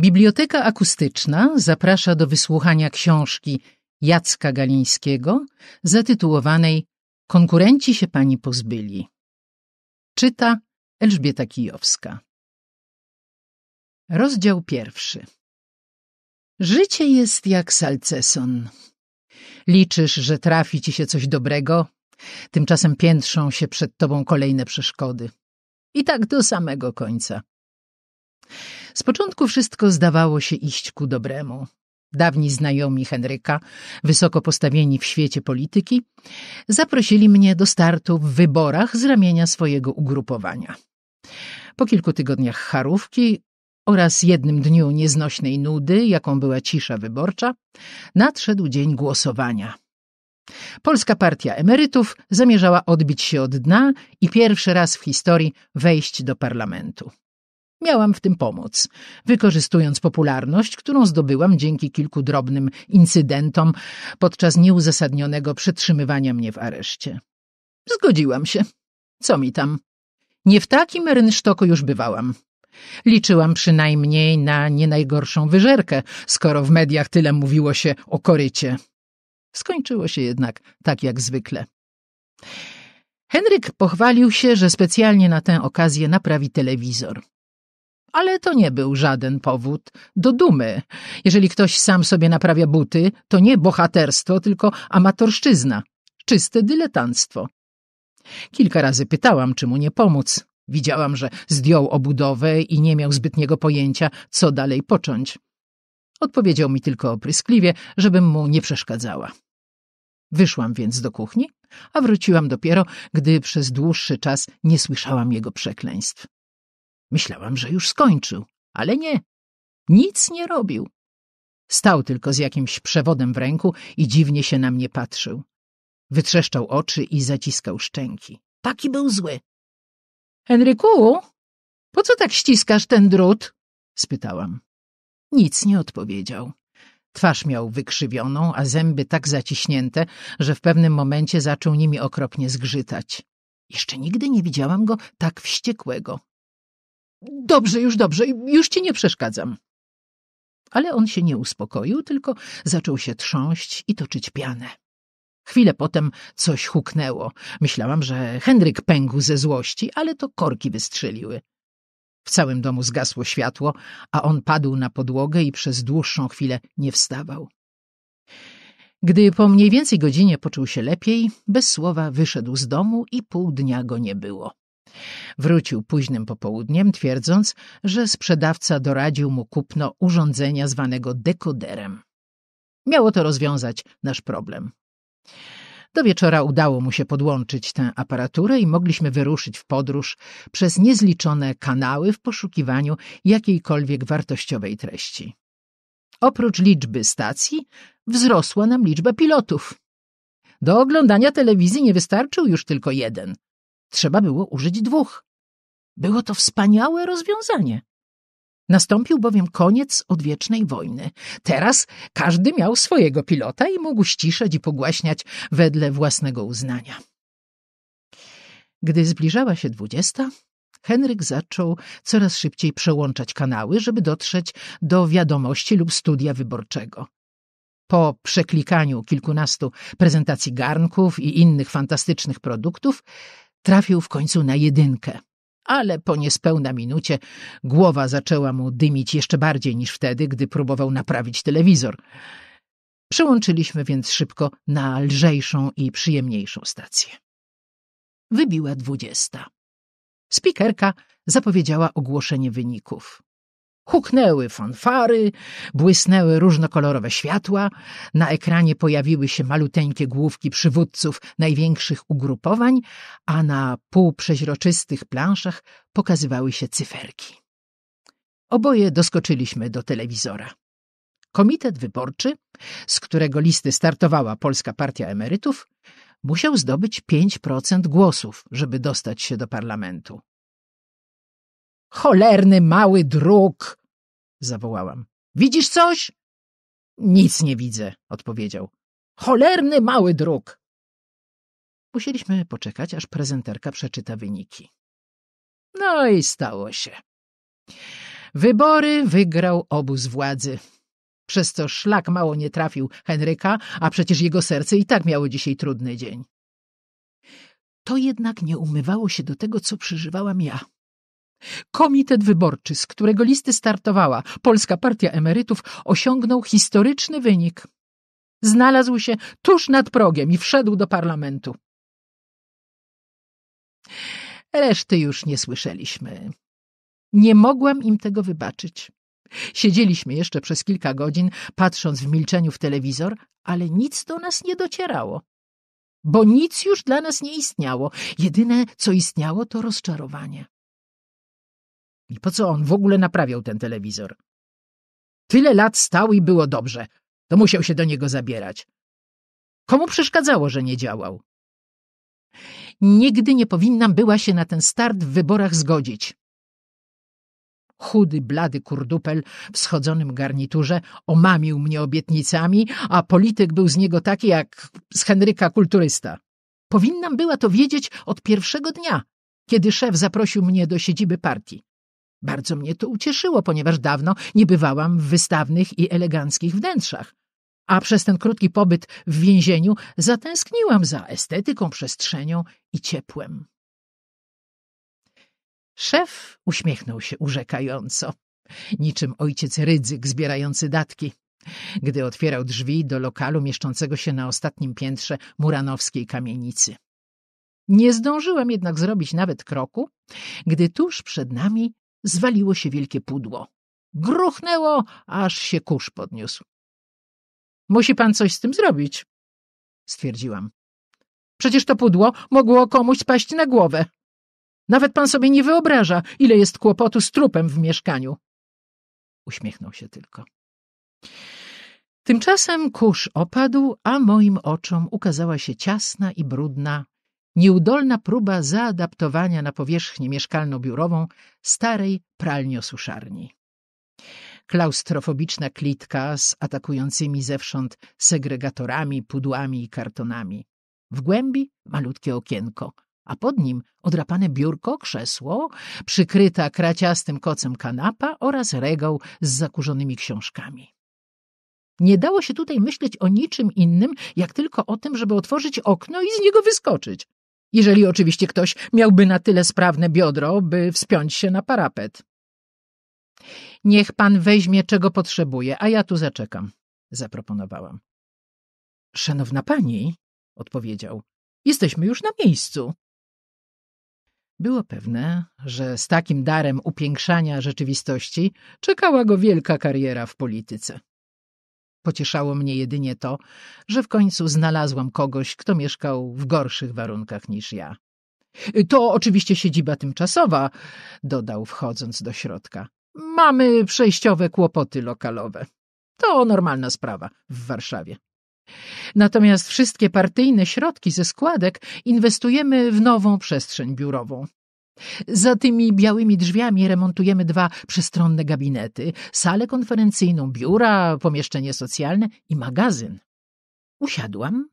Biblioteka Akustyczna zaprasza do wysłuchania książki Jacka Galińskiego zatytułowanej Konkurenci się pani pozbyli. Czyta Elżbieta Kijowska. Rozdział pierwszy. Życie jest jak salceson. Liczysz, że trafi ci się coś dobrego, tymczasem piętrzą się przed tobą kolejne przeszkody. I tak do samego końca. Z początku wszystko zdawało się iść ku dobremu. Dawni znajomi Henryka, wysoko postawieni w świecie polityki, zaprosili mnie do startu w wyborach z ramienia swojego ugrupowania. Po kilku tygodniach charówki oraz jednym dniu nieznośnej nudy, jaką była cisza wyborcza, nadszedł dzień głosowania. Polska Partia Emerytów zamierzała odbić się od dna i pierwszy raz w historii wejść do parlamentu. Miałam w tym pomóc, wykorzystując popularność, którą zdobyłam dzięki kilku drobnym incydentom podczas nieuzasadnionego przetrzymywania mnie w areszcie. Zgodziłam się. Co mi tam? Nie w takim rynsztoku już bywałam. Liczyłam przynajmniej na nie najgorszą wyżerkę, skoro w mediach tyle mówiło się o korycie. Skończyło się jednak tak jak zwykle. Henryk pochwalił się, że specjalnie na tę okazję naprawi telewizor. Ale to nie był żaden powód do dumy. Jeżeli ktoś sam sobie naprawia buty, to nie bohaterstwo, tylko amatorszczyzna, czyste dyletanstwo. Kilka razy pytałam, czy mu nie pomóc. Widziałam, że zdjął obudowę i nie miał zbytniego pojęcia, co dalej począć. Odpowiedział mi tylko opryskliwie, żebym mu nie przeszkadzała. Wyszłam więc do kuchni, a wróciłam dopiero, gdy przez dłuższy czas nie słyszałam jego przekleństw. Myślałam, że już skończył, ale nie. Nic nie robił. Stał tylko z jakimś przewodem w ręku i dziwnie się na mnie patrzył. Wytrzeszczał oczy i zaciskał szczęki. Taki był zły. Henryku, po co tak ściskasz ten drut? spytałam. Nic nie odpowiedział. Twarz miał wykrzywioną, a zęby tak zaciśnięte, że w pewnym momencie zaczął nimi okropnie zgrzytać. Jeszcze nigdy nie widziałam go tak wściekłego. Dobrze, już dobrze, już ci nie przeszkadzam. Ale on się nie uspokoił, tylko zaczął się trząść i toczyć pianę. Chwilę potem coś huknęło. Myślałam, że Henryk pękł ze złości, ale to korki wystrzeliły. W całym domu zgasło światło, a on padł na podłogę i przez dłuższą chwilę nie wstawał. Gdy po mniej więcej godzinie poczuł się lepiej, bez słowa wyszedł z domu i pół dnia go nie było. Wrócił późnym popołudniem, twierdząc, że sprzedawca doradził mu kupno urządzenia zwanego dekoderem. Miało to rozwiązać nasz problem. Do wieczora udało mu się podłączyć tę aparaturę i mogliśmy wyruszyć w podróż przez niezliczone kanały w poszukiwaniu jakiejkolwiek wartościowej treści. Oprócz liczby stacji wzrosła nam liczba pilotów. Do oglądania telewizji nie wystarczył już tylko jeden – Trzeba było użyć dwóch. Było to wspaniałe rozwiązanie. Nastąpił bowiem koniec odwiecznej wojny. Teraz każdy miał swojego pilota i mógł ściszać i pogłaśniać wedle własnego uznania. Gdy zbliżała się dwudziesta, Henryk zaczął coraz szybciej przełączać kanały, żeby dotrzeć do wiadomości lub studia wyborczego. Po przeklikaniu kilkunastu prezentacji garnków i innych fantastycznych produktów, Trafił w końcu na jedynkę, ale po niespełna minucie głowa zaczęła mu dymić jeszcze bardziej niż wtedy, gdy próbował naprawić telewizor. Przełączyliśmy więc szybko na lżejszą i przyjemniejszą stację. Wybiła dwudziesta. Spikerka zapowiedziała ogłoszenie wyników. Huknęły fanfary, błysnęły różnokolorowe światła, na ekranie pojawiły się maluteńkie główki przywódców największych ugrupowań, a na półprzeźroczystych planszach pokazywały się cyferki. Oboje doskoczyliśmy do telewizora. Komitet Wyborczy, z którego listy startowała Polska Partia Emerytów, musiał zdobyć 5% głosów, żeby dostać się do parlamentu. Cholerny mały druk! zawołałam. Widzisz coś? Nic nie widzę, odpowiedział. Cholerny mały druk! Musieliśmy poczekać, aż prezenterka przeczyta wyniki. No i stało się. Wybory wygrał obóz władzy. Przez co szlak mało nie trafił Henryka, a przecież jego serce i tak miało dzisiaj trudny dzień. To jednak nie umywało się do tego, co przeżywałam ja. Komitet Wyborczy, z którego listy startowała Polska Partia Emerytów, osiągnął historyczny wynik. Znalazł się tuż nad progiem i wszedł do parlamentu. Reszty już nie słyszeliśmy. Nie mogłam im tego wybaczyć. Siedzieliśmy jeszcze przez kilka godzin, patrząc w milczeniu w telewizor, ale nic do nas nie docierało, bo nic już dla nas nie istniało. Jedyne, co istniało, to rozczarowanie. I po co on w ogóle naprawiał ten telewizor? Tyle lat stał i było dobrze. To musiał się do niego zabierać. Komu przeszkadzało, że nie działał? Nigdy nie powinnam była się na ten start w wyborach zgodzić. Chudy, blady kurdupel w schodzonym garniturze omamił mnie obietnicami, a polityk był z niego taki jak z Henryka kulturysta. Powinnam była to wiedzieć od pierwszego dnia, kiedy szef zaprosił mnie do siedziby partii. Bardzo mnie to ucieszyło, ponieważ dawno nie bywałam w wystawnych i eleganckich wnętrzach. A przez ten krótki pobyt w więzieniu zatęskniłam za estetyką, przestrzenią i ciepłem. Szef uśmiechnął się urzekająco, niczym ojciec Rydzyk zbierający datki, gdy otwierał drzwi do lokalu mieszczącego się na ostatnim piętrze muranowskiej kamienicy. Nie zdążyłam jednak zrobić nawet kroku, gdy tuż przed nami zwaliło się wielkie pudło. Gruchnęło, aż się kurz podniósł. Musi pan coś z tym zrobić, stwierdziłam. Przecież to pudło mogło komuś spaść na głowę. Nawet pan sobie nie wyobraża, ile jest kłopotu z trupem w mieszkaniu. Uśmiechnął się tylko. Tymczasem kurz opadł, a moim oczom ukazała się ciasna i brudna nieudolna próba zaadaptowania na powierzchnię mieszkalno-biurową starej pralniosuszarni. Klaustrofobiczna klitka z atakującymi zewsząd segregatorami, pudłami i kartonami. W głębi malutkie okienko, a pod nim odrapane biurko, krzesło, przykryta kraciastym kocem kanapa oraz regał z zakurzonymi książkami. Nie dało się tutaj myśleć o niczym innym, jak tylko o tym, żeby otworzyć okno i z niego wyskoczyć jeżeli oczywiście ktoś miałby na tyle sprawne biodro, by wspiąć się na parapet. Niech pan weźmie, czego potrzebuje, a ja tu zaczekam, zaproponowałam. Szanowna pani, odpowiedział, jesteśmy już na miejscu. Było pewne, że z takim darem upiększania rzeczywistości czekała go wielka kariera w polityce. Pocieszało mnie jedynie to, że w końcu znalazłam kogoś, kto mieszkał w gorszych warunkach niż ja. To oczywiście siedziba tymczasowa, dodał wchodząc do środka. Mamy przejściowe kłopoty lokalowe. To normalna sprawa w Warszawie. Natomiast wszystkie partyjne środki ze składek inwestujemy w nową przestrzeń biurową. Za tymi białymi drzwiami remontujemy dwa przestronne gabinety, salę konferencyjną, biura, pomieszczenie socjalne i magazyn. Usiadłam,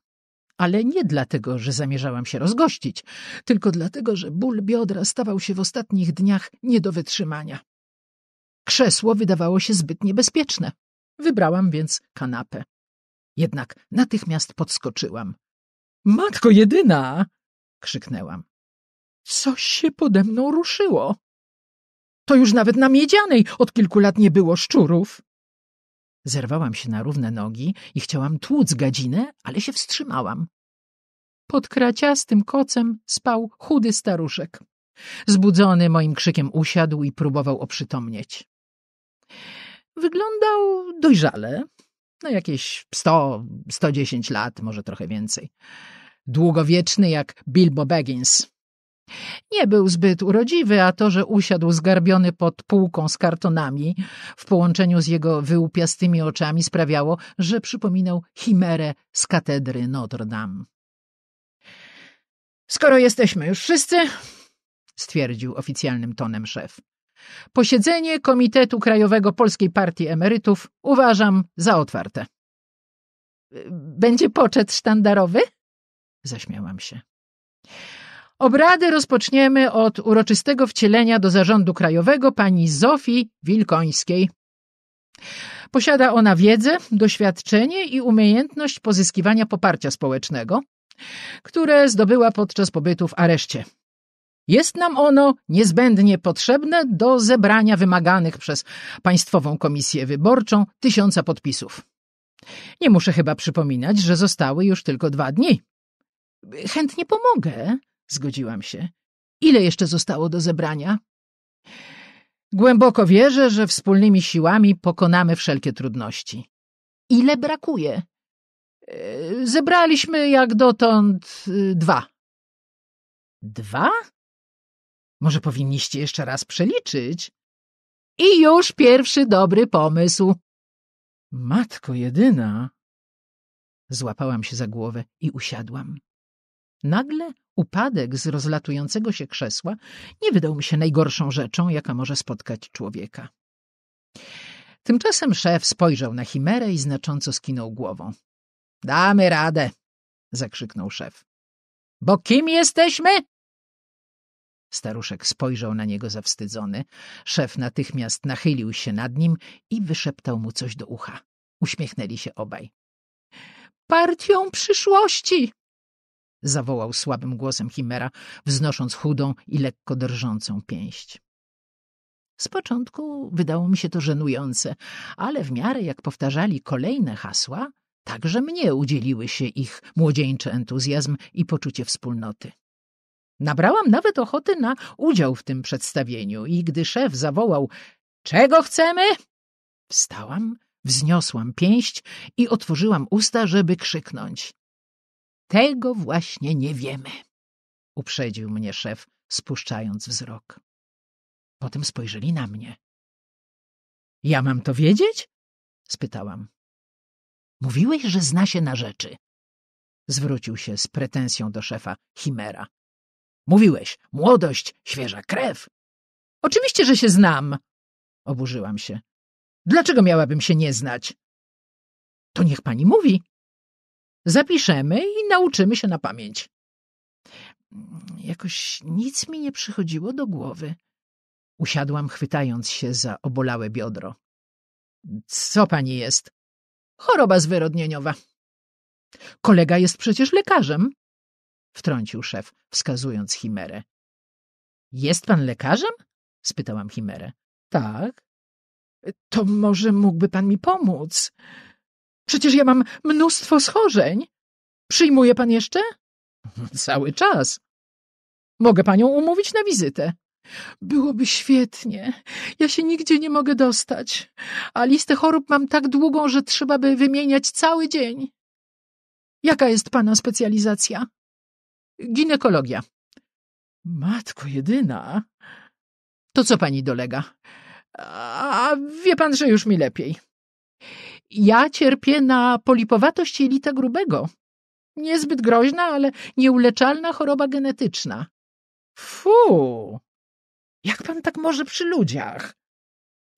ale nie dlatego, że zamierzałam się rozgościć, tylko dlatego, że ból biodra stawał się w ostatnich dniach nie do wytrzymania. Krzesło wydawało się zbyt niebezpieczne. Wybrałam więc kanapę. Jednak natychmiast podskoczyłam. — Matko jedyna! — krzyknęłam. Coś się pode mną ruszyło. To już nawet na miedzianej od kilku lat nie było szczurów. Zerwałam się na równe nogi i chciałam tłuc gadzinę, ale się wstrzymałam. Pod kraciastym kocem spał chudy staruszek. Zbudzony moim krzykiem usiadł i próbował oprzytomnieć. Wyglądał dojrzale, no jakieś sto, sto dziesięć lat, może trochę więcej. Długowieczny jak Bilbo Baggins. Nie był zbyt urodziwy, a to, że usiadł zgarbiony pod półką z kartonami w połączeniu z jego wyłupiastymi oczami sprawiało, że przypominał chimerę z katedry Notre Dame. Skoro jesteśmy już wszyscy, stwierdził oficjalnym tonem szef. Posiedzenie Komitetu Krajowego Polskiej Partii Emerytów uważam za otwarte. Będzie poczet sztandarowy? Zaśmiałam się. Obrady rozpoczniemy od uroczystego wcielenia do zarządu krajowego pani Zofii Wilkońskiej. Posiada ona wiedzę, doświadczenie i umiejętność pozyskiwania poparcia społecznego, które zdobyła podczas pobytu w areszcie. Jest nam ono niezbędnie potrzebne do zebrania wymaganych przez Państwową Komisję Wyborczą tysiąca podpisów. Nie muszę chyba przypominać, że zostały już tylko dwa dni. Chętnie pomogę, Zgodziłam się. Ile jeszcze zostało do zebrania? Głęboko wierzę, że wspólnymi siłami pokonamy wszelkie trudności. Ile brakuje? Yy, zebraliśmy jak dotąd yy, dwa. Dwa? Może powinniście jeszcze raz przeliczyć? I już pierwszy dobry pomysł. Matko jedyna! Złapałam się za głowę i usiadłam. Nagle upadek z rozlatującego się krzesła nie wydał mi się najgorszą rzeczą, jaka może spotkać człowieka. Tymczasem szef spojrzał na Chimerę i znacząco skinął głową. — Damy radę! — zakrzyknął szef. — Bo kim jesteśmy? Staruszek spojrzał na niego zawstydzony. Szef natychmiast nachylił się nad nim i wyszeptał mu coś do ucha. Uśmiechnęli się obaj. — Partią przyszłości! zawołał słabym głosem Chimera, wznosząc chudą i lekko drżącą pięść. Z początku wydało mi się to żenujące, ale w miarę jak powtarzali kolejne hasła, także mnie udzieliły się ich młodzieńczy entuzjazm i poczucie wspólnoty. Nabrałam nawet ochoty na udział w tym przedstawieniu i gdy szef zawołał – Czego chcemy? Wstałam, wzniosłam pięść i otworzyłam usta, żeby krzyknąć. Tego właśnie nie wiemy, uprzedził mnie szef, spuszczając wzrok. Potem spojrzeli na mnie. Ja mam to wiedzieć? spytałam. Mówiłeś, że zna się na rzeczy. Zwrócił się z pretensją do szefa Chimera. Mówiłeś, młodość, świeża krew. Oczywiście, że się znam, oburzyłam się. Dlaczego miałabym się nie znać? To niech pani mówi, Zapiszemy i nauczymy się na pamięć. Jakoś nic mi nie przychodziło do głowy. Usiadłam, chwytając się za obolałe biodro. Co pani jest? Choroba zwyrodnieniowa. Kolega jest przecież lekarzem, wtrącił szef, wskazując chimerę. Jest pan lekarzem? spytałam chimerę. Tak. To może mógłby pan mi pomóc? Przecież ja mam mnóstwo schorzeń. Przyjmuje pan jeszcze? Cały czas. Mogę panią umówić na wizytę. Byłoby świetnie. Ja się nigdzie nie mogę dostać, a listę chorób mam tak długą, że trzeba by wymieniać cały dzień. Jaka jest pana specjalizacja? Ginekologia. Matko jedyna. To co pani dolega? A wie pan, że już mi lepiej. Ja cierpię na polipowatość jelita grubego. Niezbyt groźna, ale nieuleczalna choroba genetyczna. Fu! Jak pan tak może przy ludziach?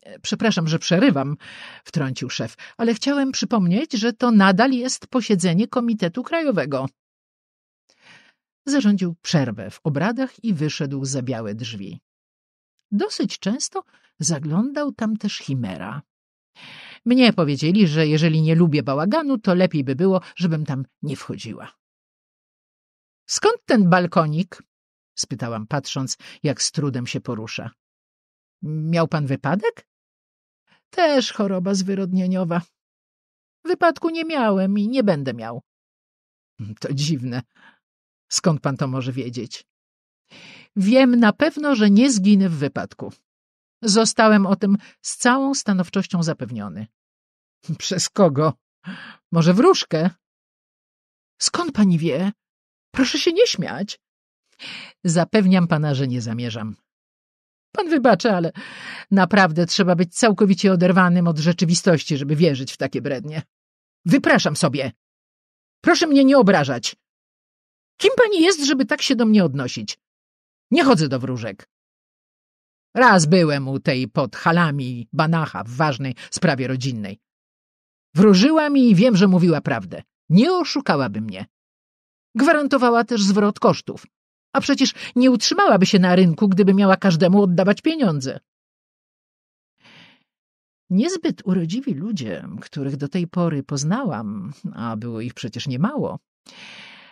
E, przepraszam, że przerywam, wtrącił szef, ale chciałem przypomnieć, że to nadal jest posiedzenie Komitetu Krajowego. Zarządził przerwę w obradach i wyszedł za białe drzwi. Dosyć często zaglądał tam też Chimera. Mnie powiedzieli, że jeżeli nie lubię bałaganu, to lepiej by było, żebym tam nie wchodziła. — Skąd ten balkonik? — spytałam, patrząc, jak z trudem się porusza. — Miał pan wypadek? — Też choroba zwyrodnieniowa. — Wypadku nie miałem i nie będę miał. — To dziwne. Skąd pan to może wiedzieć? Wiem na pewno, że nie zginę w wypadku. Zostałem o tym z całą stanowczością zapewniony. Przez kogo? Może wróżkę? Skąd pani wie? Proszę się nie śmiać. Zapewniam pana, że nie zamierzam. Pan wybaczy, ale naprawdę trzeba być całkowicie oderwanym od rzeczywistości, żeby wierzyć w takie brednie. Wypraszam sobie. Proszę mnie nie obrażać. Kim pani jest, żeby tak się do mnie odnosić? Nie chodzę do wróżek. Raz byłem u tej pod halami Banacha w ważnej sprawie rodzinnej. Wróżyła mi i wiem, że mówiła prawdę. Nie oszukałaby mnie. Gwarantowała też zwrot kosztów. A przecież nie utrzymałaby się na rynku, gdyby miała każdemu oddawać pieniądze. Niezbyt urodziwi ludzie, których do tej pory poznałam, a było ich przecież niemało,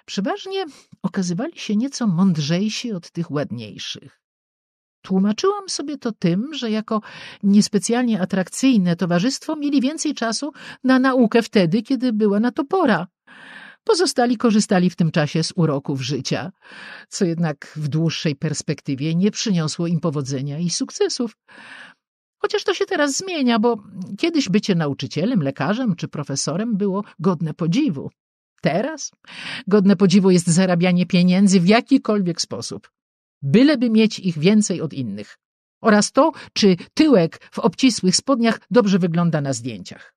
przeważnie okazywali się nieco mądrzejsi od tych ładniejszych. Tłumaczyłam sobie to tym, że jako niespecjalnie atrakcyjne towarzystwo mieli więcej czasu na naukę wtedy, kiedy była na to pora. Pozostali korzystali w tym czasie z uroków życia, co jednak w dłuższej perspektywie nie przyniosło im powodzenia i sukcesów. Chociaż to się teraz zmienia, bo kiedyś bycie nauczycielem, lekarzem czy profesorem było godne podziwu. Teraz godne podziwu jest zarabianie pieniędzy w jakikolwiek sposób byleby mieć ich więcej od innych, oraz to, czy tyłek w obcisłych spodniach dobrze wygląda na zdjęciach.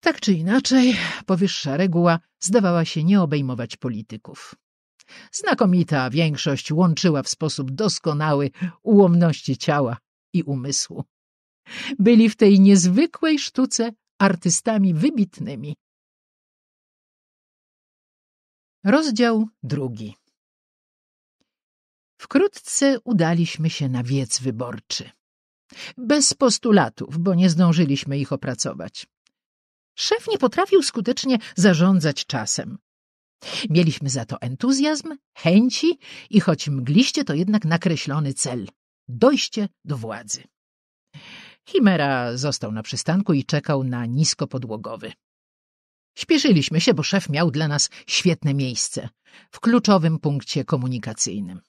Tak czy inaczej, powyższa reguła zdawała się nie obejmować polityków. Znakomita większość łączyła w sposób doskonały ułomności ciała i umysłu. Byli w tej niezwykłej sztuce artystami wybitnymi. Rozdział drugi Wkrótce udaliśmy się na wiec wyborczy. Bez postulatów, bo nie zdążyliśmy ich opracować. Szef nie potrafił skutecznie zarządzać czasem. Mieliśmy za to entuzjazm, chęci i choć mgliście, to jednak nakreślony cel – dojście do władzy. Chimera został na przystanku i czekał na niskopodłogowy. Śpieszyliśmy się, bo szef miał dla nas świetne miejsce w kluczowym punkcie komunikacyjnym.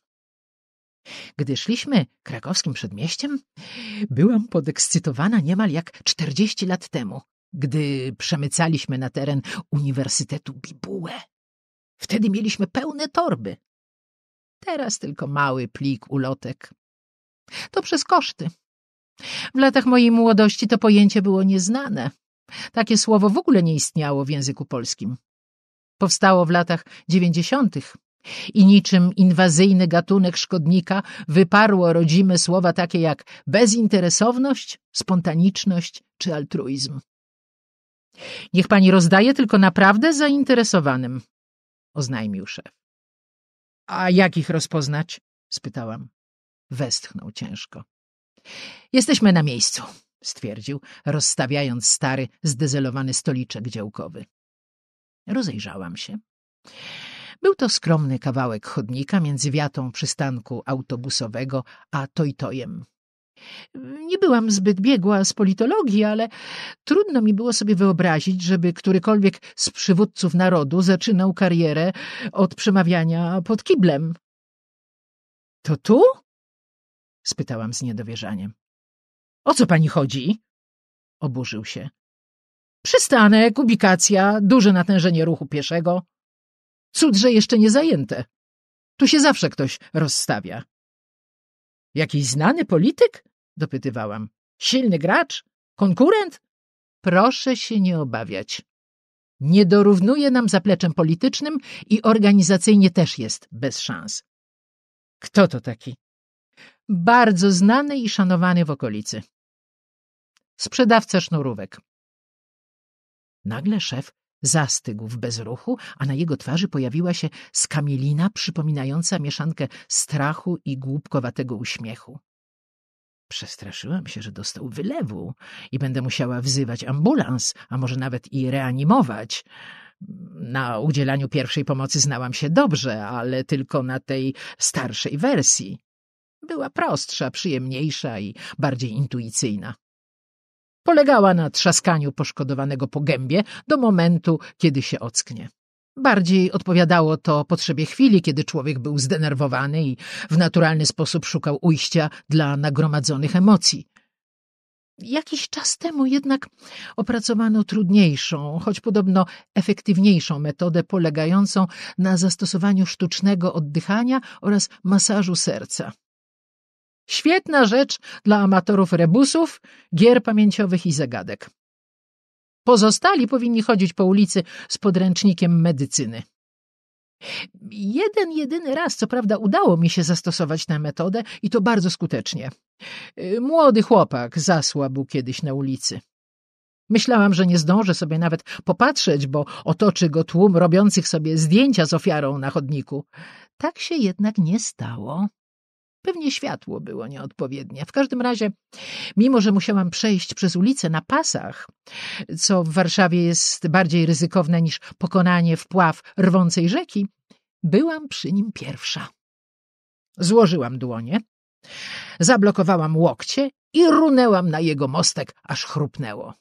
Gdy szliśmy krakowskim przedmieściem, byłam podekscytowana niemal jak 40 lat temu, gdy przemycaliśmy na teren Uniwersytetu Bibułę. Wtedy mieliśmy pełne torby. Teraz tylko mały plik ulotek. To przez koszty. W latach mojej młodości to pojęcie było nieznane. Takie słowo w ogóle nie istniało w języku polskim. Powstało w latach dziewięćdziesiątych i niczym inwazyjny gatunek szkodnika wyparło rodzime słowa takie jak bezinteresowność, spontaniczność czy altruizm. Niech pani rozdaje tylko naprawdę zainteresowanym, oznajmił szef. A jak ich rozpoznać? spytałam. Westchnął ciężko. Jesteśmy na miejscu, stwierdził, rozstawiając stary, zdezelowany stoliczek działkowy. Rozejrzałam się. Był to skromny kawałek chodnika między wiatą przystanku autobusowego a Tojtojem. Nie byłam zbyt biegła z politologii, ale trudno mi było sobie wyobrazić, żeby którykolwiek z przywódców narodu zaczynał karierę od przemawiania pod kiblem. — To tu? — spytałam z niedowierzaniem. — O co pani chodzi? — oburzył się. — Przystanek, ubikacja, duże natężenie ruchu pieszego. Cud, że jeszcze nie zajęte. Tu się zawsze ktoś rozstawia. Jakiś znany polityk? dopytywałam. Silny gracz? Konkurent? Proszę się nie obawiać. Nie dorównuje nam zapleczem politycznym i organizacyjnie też jest bez szans. Kto to taki? Bardzo znany i szanowany w okolicy. Sprzedawca sznurówek. Nagle szef Zastygł w bezruchu, a na jego twarzy pojawiła się skamielina przypominająca mieszankę strachu i głupkowatego uśmiechu. Przestraszyłam się, że dostał wylewu i będę musiała wzywać ambulans, a może nawet i reanimować. Na udzielaniu pierwszej pomocy znałam się dobrze, ale tylko na tej starszej wersji. Była prostsza, przyjemniejsza i bardziej intuicyjna polegała na trzaskaniu poszkodowanego po gębie do momentu, kiedy się ocknie. Bardziej odpowiadało to potrzebie chwili, kiedy człowiek był zdenerwowany i w naturalny sposób szukał ujścia dla nagromadzonych emocji. Jakiś czas temu jednak opracowano trudniejszą, choć podobno efektywniejszą metodę polegającą na zastosowaniu sztucznego oddychania oraz masażu serca. Świetna rzecz dla amatorów rebusów, gier pamięciowych i zagadek. Pozostali powinni chodzić po ulicy z podręcznikiem medycyny. Jeden jedyny raz, co prawda, udało mi się zastosować tę metodę i to bardzo skutecznie. Młody chłopak zasłabł kiedyś na ulicy. Myślałam, że nie zdążę sobie nawet popatrzeć, bo otoczy go tłum robiących sobie zdjęcia z ofiarą na chodniku. Tak się jednak nie stało. Pewnie światło było nieodpowiednie. W każdym razie, mimo że musiałam przejść przez ulicę na pasach, co w Warszawie jest bardziej ryzykowne niż pokonanie wpław rwącej rzeki, byłam przy nim pierwsza. Złożyłam dłonie, zablokowałam łokcie i runęłam na jego mostek, aż chrupnęło.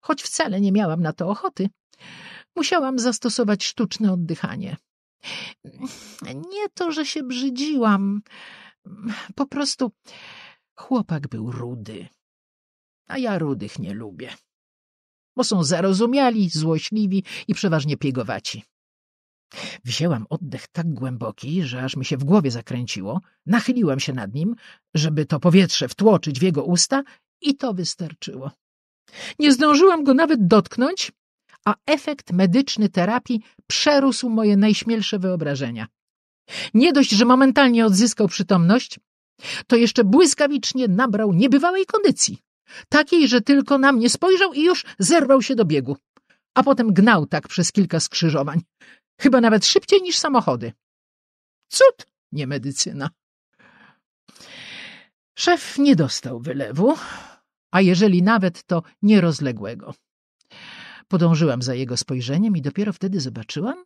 Choć wcale nie miałam na to ochoty, musiałam zastosować sztuczne oddychanie. Nie to, że się brzydziłam. Po prostu chłopak był rudy. A ja rudych nie lubię. Bo są zarozumiali, złośliwi i przeważnie piegowaci. Wzięłam oddech tak głęboki, że aż mi się w głowie zakręciło, nachyliłam się nad nim, żeby to powietrze wtłoczyć w jego usta i to wystarczyło. Nie zdążyłam go nawet dotknąć, a efekt medyczny terapii przerósł moje najśmielsze wyobrażenia. Nie dość, że momentalnie odzyskał przytomność, to jeszcze błyskawicznie nabrał niebywałej kondycji, takiej, że tylko na mnie spojrzał i już zerwał się do biegu, a potem gnał tak przez kilka skrzyżowań, chyba nawet szybciej niż samochody. Cud, nie medycyna. Szef nie dostał wylewu, a jeżeli nawet to nierozległego. Podążyłam za jego spojrzeniem i dopiero wtedy zobaczyłam,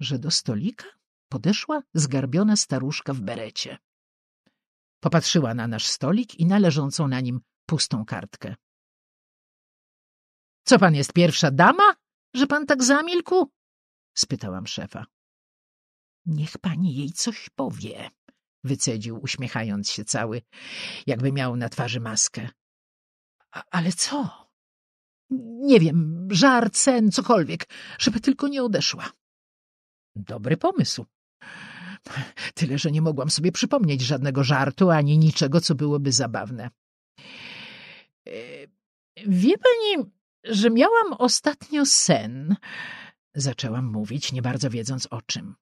że do stolika podeszła zgarbiona staruszka w berecie. Popatrzyła na nasz stolik i na leżącą na nim pustą kartkę. — Co pan jest pierwsza dama, że pan tak zamilkł? — spytałam szefa. — Niech pani jej coś powie — wycedził, uśmiechając się cały, jakby miał na twarzy maskę. — Ale co? nie wiem, żar, cen, cokolwiek, żeby tylko nie odeszła. Dobry pomysł. Tyle, że nie mogłam sobie przypomnieć żadnego żartu ani niczego, co byłoby zabawne. E, wie pani, że miałam ostatnio sen, zaczęłam mówić, nie bardzo wiedząc o czym.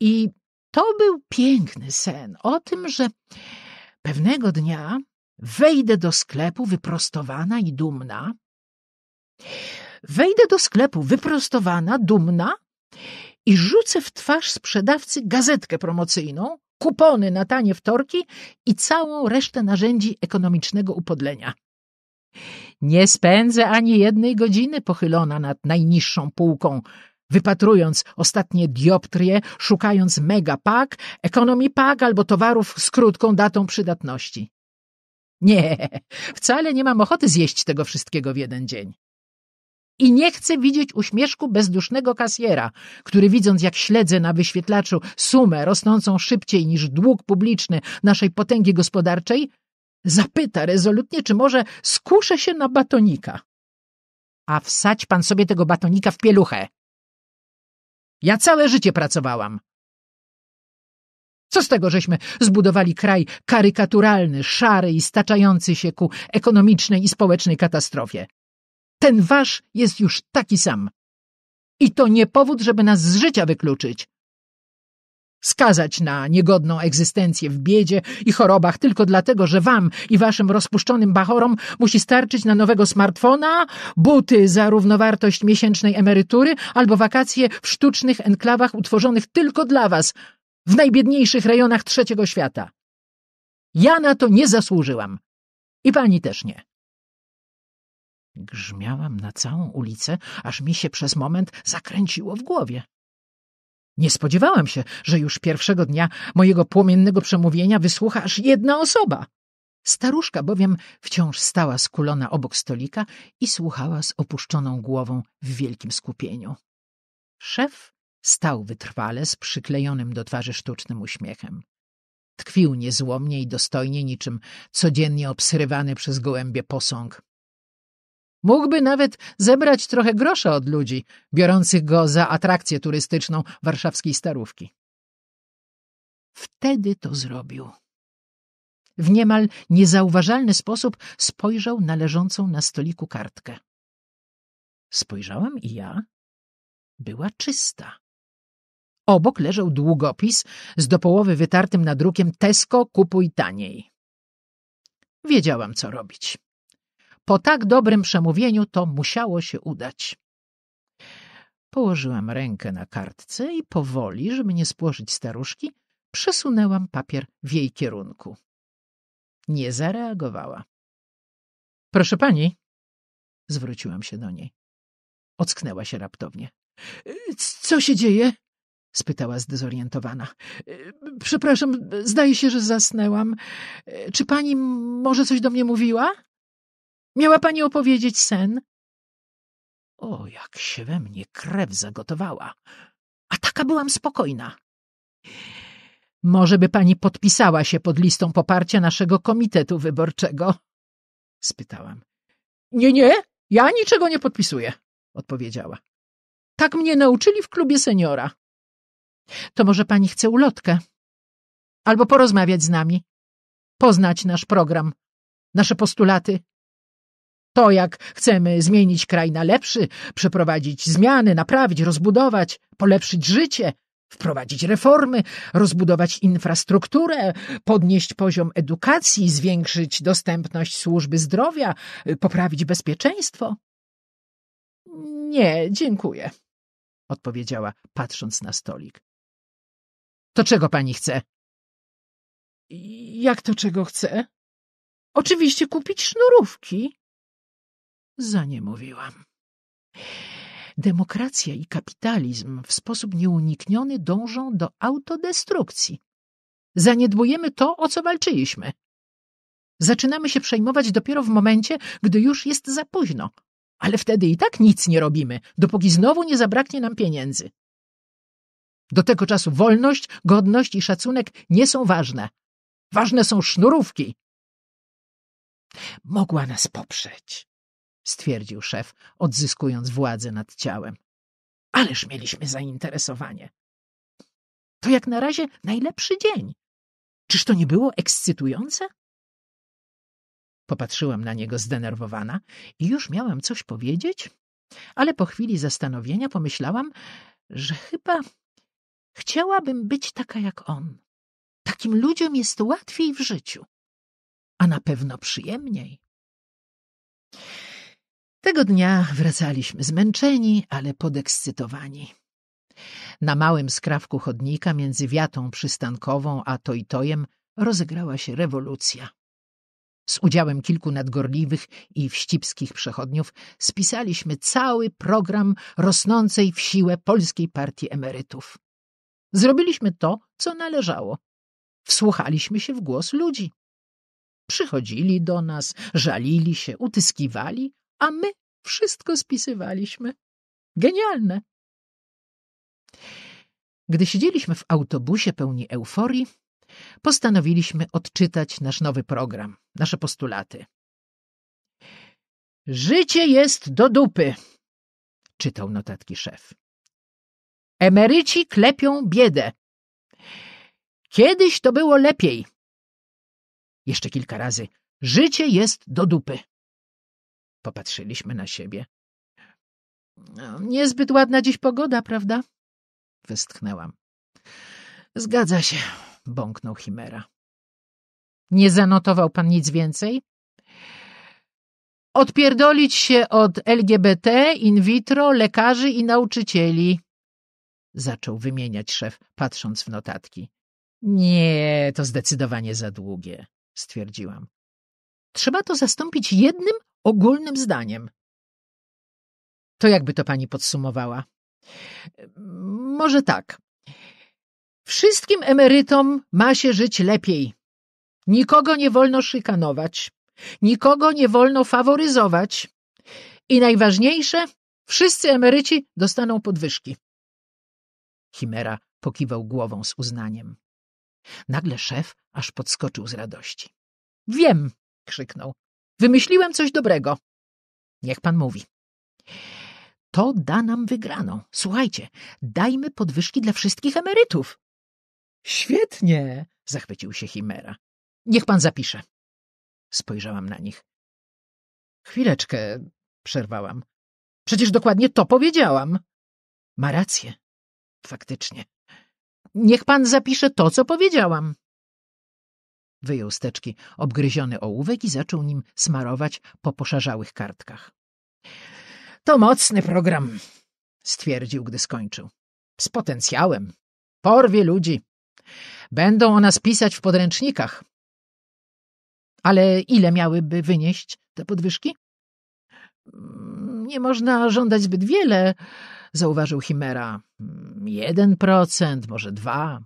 I to był piękny sen o tym, że pewnego dnia wejdę do sklepu wyprostowana i dumna, Wejdę do sklepu wyprostowana, dumna i rzucę w twarz sprzedawcy gazetkę promocyjną, kupony na tanie wtorki i całą resztę narzędzi ekonomicznego upodlenia. Nie spędzę ani jednej godziny pochylona nad najniższą półką, wypatrując ostatnie dioptrie, szukając mega pack, economy pack albo towarów z krótką datą przydatności. Nie, wcale nie mam ochoty zjeść tego wszystkiego w jeden dzień i nie chcę widzieć uśmieszku bezdusznego kasjera, który widząc jak śledzę na wyświetlaczu sumę rosnącą szybciej niż dług publiczny naszej potęgi gospodarczej, zapyta rezolutnie, czy może skuszę się na batonika. A wsać pan sobie tego batonika w pieluchę. Ja całe życie pracowałam. Co z tego, żeśmy zbudowali kraj karykaturalny, szary i staczający się ku ekonomicznej i społecznej katastrofie? Ten wasz jest już taki sam. I to nie powód, żeby nas z życia wykluczyć. Skazać na niegodną egzystencję w biedzie i chorobach tylko dlatego, że wam i waszym rozpuszczonym bachorom musi starczyć na nowego smartfona, buty za równowartość miesięcznej emerytury albo wakacje w sztucznych enklawach utworzonych tylko dla was w najbiedniejszych rejonach trzeciego świata. Ja na to nie zasłużyłam. I pani też nie. Grzmiałam na całą ulicę, aż mi się przez moment zakręciło w głowie. Nie spodziewałam się, że już pierwszego dnia mojego płomiennego przemówienia wysłucha aż jedna osoba. Staruszka bowiem wciąż stała skulona obok stolika i słuchała z opuszczoną głową w wielkim skupieniu. Szef stał wytrwale z przyklejonym do twarzy sztucznym uśmiechem. Tkwił niezłomnie i dostojnie niczym codziennie obsrywany przez gołębie posąg Mógłby nawet zebrać trochę grosza od ludzi, biorących go za atrakcję turystyczną warszawskiej starówki. Wtedy to zrobił. W niemal niezauważalny sposób spojrzał na leżącą na stoliku kartkę. Spojrzałam i ja. Była czysta. Obok leżał długopis z do połowy wytartym nadrukiem Tesco kupuj taniej. Wiedziałam, co robić. Po tak dobrym przemówieniu to musiało się udać. Położyłam rękę na kartce i powoli, żeby nie spłoszyć staruszki, przesunęłam papier w jej kierunku. Nie zareagowała. — Proszę pani — zwróciłam się do niej. Ocknęła się raptownie. — Co się dzieje? — spytała zdezorientowana. — Przepraszam, zdaje się, że zasnęłam. Czy pani może coś do mnie mówiła? Miała pani opowiedzieć sen? O, jak się we mnie krew zagotowała. A taka byłam spokojna. Może by pani podpisała się pod listą poparcia naszego komitetu wyborczego? Spytałam. Nie, nie, ja niczego nie podpisuję, odpowiedziała. Tak mnie nauczyli w klubie seniora. To może pani chce ulotkę? Albo porozmawiać z nami. Poznać nasz program, nasze postulaty, to, jak chcemy zmienić kraj na lepszy, przeprowadzić zmiany, naprawić, rozbudować, polepszyć życie, wprowadzić reformy, rozbudować infrastrukturę, podnieść poziom edukacji, zwiększyć dostępność służby zdrowia, poprawić bezpieczeństwo. Nie, dziękuję, odpowiedziała, patrząc na stolik. To czego pani chce? Jak to czego chce? Oczywiście kupić sznurówki za nie mówiłam. Demokracja i kapitalizm w sposób nieunikniony dążą do autodestrukcji. Zaniedbujemy to, o co walczyliśmy. Zaczynamy się przejmować dopiero w momencie, gdy już jest za późno, ale wtedy i tak nic nie robimy, dopóki znowu nie zabraknie nam pieniędzy. Do tego czasu wolność, godność i szacunek nie są ważne. Ważne są sznurówki. Mogła nas poprzeć stwierdził szef, odzyskując władzę nad ciałem. Ależ mieliśmy zainteresowanie. To jak na razie najlepszy dzień. Czyż to nie było ekscytujące? Popatrzyłam na niego zdenerwowana i już miałam coś powiedzieć, ale po chwili zastanowienia pomyślałam, że chyba chciałabym być taka jak on. Takim ludziom jest łatwiej w życiu, a na pewno przyjemniej. Tego dnia wracaliśmy zmęczeni, ale podekscytowani. Na małym skrawku chodnika między wiatą przystankową a Toitojem rozegrała się rewolucja. Z udziałem kilku nadgorliwych i wścibskich przechodniów spisaliśmy cały program rosnącej w siłę Polskiej Partii Emerytów. Zrobiliśmy to, co należało. Wsłuchaliśmy się w głos ludzi. Przychodzili do nas, żalili się, utyskiwali, a my wszystko spisywaliśmy. Genialne! Gdy siedzieliśmy w autobusie pełni euforii, postanowiliśmy odczytać nasz nowy program, nasze postulaty. Życie jest do dupy, czytał notatki szef. Emeryci klepią biedę. Kiedyś to było lepiej. Jeszcze kilka razy. Życie jest do dupy. Popatrzyliśmy na siebie. No, niezbyt ładna dziś pogoda, prawda? Westchnęłam. Zgadza się, bąknął Chimera. Nie zanotował pan nic więcej? Odpierdolić się od LGBT, in vitro, lekarzy i nauczycieli. Zaczął wymieniać szef, patrząc w notatki. Nie, to zdecydowanie za długie, stwierdziłam. Trzeba to zastąpić jednym Ogólnym zdaniem. To jakby to pani podsumowała? Może tak. Wszystkim emerytom ma się żyć lepiej. Nikogo nie wolno szykanować, nikogo nie wolno faworyzować. I najważniejsze, wszyscy emeryci dostaną podwyżki. Chimera pokiwał głową z uznaniem. Nagle szef aż podskoczył z radości. Wiem, krzyknął. Wymyśliłem coś dobrego. Niech pan mówi. To da nam wygraną. Słuchajcie, dajmy podwyżki dla wszystkich emerytów. Świetnie, zachwycił się Chimera. Niech pan zapisze. Spojrzałam na nich. Chwileczkę, przerwałam. Przecież dokładnie to powiedziałam. Ma rację. Faktycznie. Niech pan zapisze to, co powiedziałam. Wyjął z teczki obgryziony ołówek i zaczął nim smarować po poszarzałych kartkach. To mocny program, stwierdził, gdy skończył. Z potencjałem. Porwie ludzi. Będą o nas pisać w podręcznikach. Ale ile miałyby wynieść te podwyżki? Nie można żądać zbyt wiele, zauważył Chimera. Jeden procent, może dwa.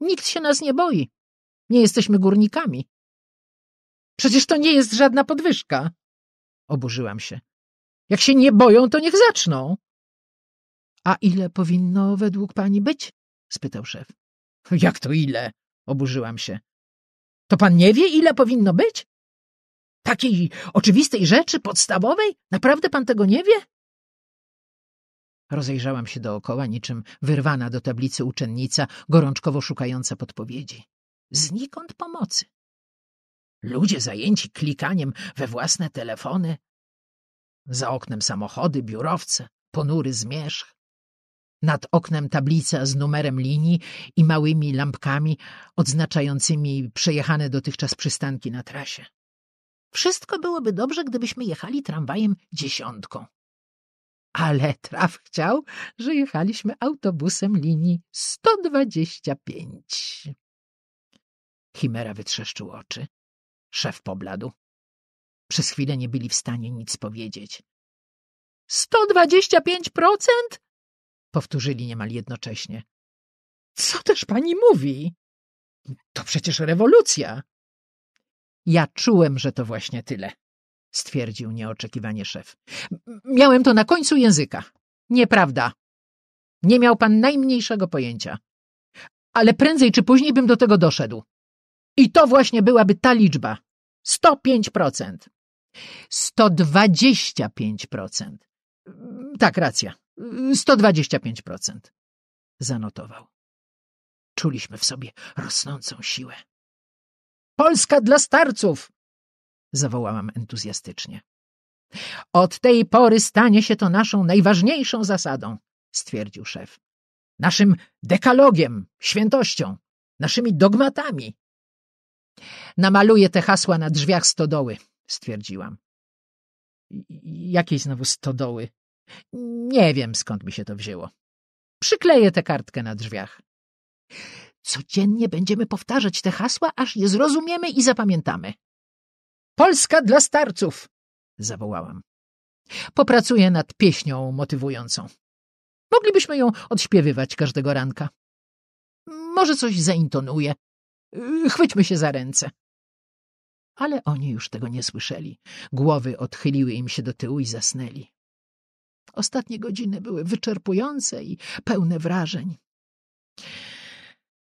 Nikt się nas nie boi. Nie jesteśmy górnikami. Przecież to nie jest żadna podwyżka. Oburzyłam się. Jak się nie boją, to niech zaczną. A ile powinno według pani być? spytał szef. Jak to ile? oburzyłam się. To pan nie wie, ile powinno być? Takiej oczywistej rzeczy, podstawowej? Naprawdę pan tego nie wie? Rozejrzałam się dookoła, niczym wyrwana do tablicy uczennica, gorączkowo szukająca podpowiedzi znikąd pomocy. Ludzie zajęci klikaniem we własne telefony. Za oknem samochody, biurowce, ponury zmierzch. Nad oknem tablica z numerem linii i małymi lampkami odznaczającymi przejechane dotychczas przystanki na trasie. Wszystko byłoby dobrze, gdybyśmy jechali tramwajem dziesiątką. Ale traf chciał, że jechaliśmy autobusem linii 125. Chimera wytrzeszczył oczy. Szef pobladł. Przez chwilę nie byli w stanie nic powiedzieć. — Sto dwadzieścia pięć procent? — powtórzyli niemal jednocześnie. — Co też pani mówi? — To przecież rewolucja! — Ja czułem, że to właśnie tyle — stwierdził nieoczekiwanie szef. — Miałem to na końcu języka. — Nieprawda. Nie miał pan najmniejszego pojęcia. Ale prędzej czy później bym do tego doszedł. I to właśnie byłaby ta liczba. 105%. 125%. Tak, racja. 125%. Zanotował. Czuliśmy w sobie rosnącą siłę. Polska dla starców! Zawołałam entuzjastycznie. Od tej pory stanie się to naszą najważniejszą zasadą, stwierdził szef. Naszym dekalogiem, świętością, naszymi dogmatami. Namaluję te hasła na drzwiach stodoły, stwierdziłam. Jakiej znowu stodoły? Nie wiem, skąd mi się to wzięło. Przykleję tę kartkę na drzwiach. Codziennie będziemy powtarzać te hasła, aż je zrozumiemy i zapamiętamy. Polska dla starców! zawołałam. Popracuję nad pieśnią motywującą. Moglibyśmy ją odśpiewywać każdego ranka. Może coś zaintonuje. Y, chwyćmy się za ręce. Ale oni już tego nie słyszeli. Głowy odchyliły im się do tyłu i zasnęli. Ostatnie godziny były wyczerpujące i pełne wrażeń.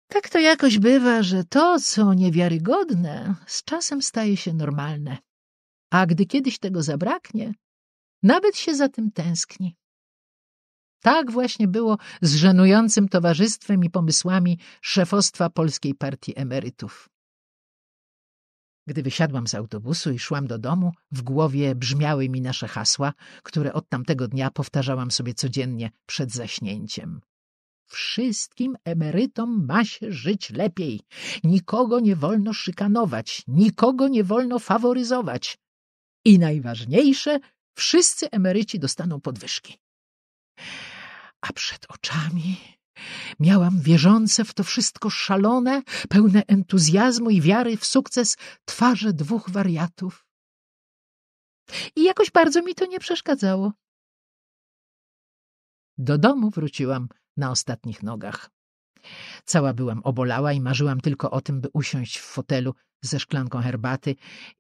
Tak to jakoś bywa, że to, co niewiarygodne, z czasem staje się normalne. A gdy kiedyś tego zabraknie, nawet się za tym tęskni. Tak właśnie było z żenującym towarzystwem i pomysłami szefostwa Polskiej Partii Emerytów. Gdy wysiadłam z autobusu i szłam do domu, w głowie brzmiały mi nasze hasła, które od tamtego dnia powtarzałam sobie codziennie przed zaśnięciem. Wszystkim emerytom ma się żyć lepiej. Nikogo nie wolno szykanować, nikogo nie wolno faworyzować. I najważniejsze, wszyscy emeryci dostaną podwyżki a przed oczami miałam wierzące w to wszystko szalone, pełne entuzjazmu i wiary w sukces twarze dwóch wariatów. I jakoś bardzo mi to nie przeszkadzało. Do domu wróciłam na ostatnich nogach. Cała byłam obolała i marzyłam tylko o tym, by usiąść w fotelu ze szklanką herbaty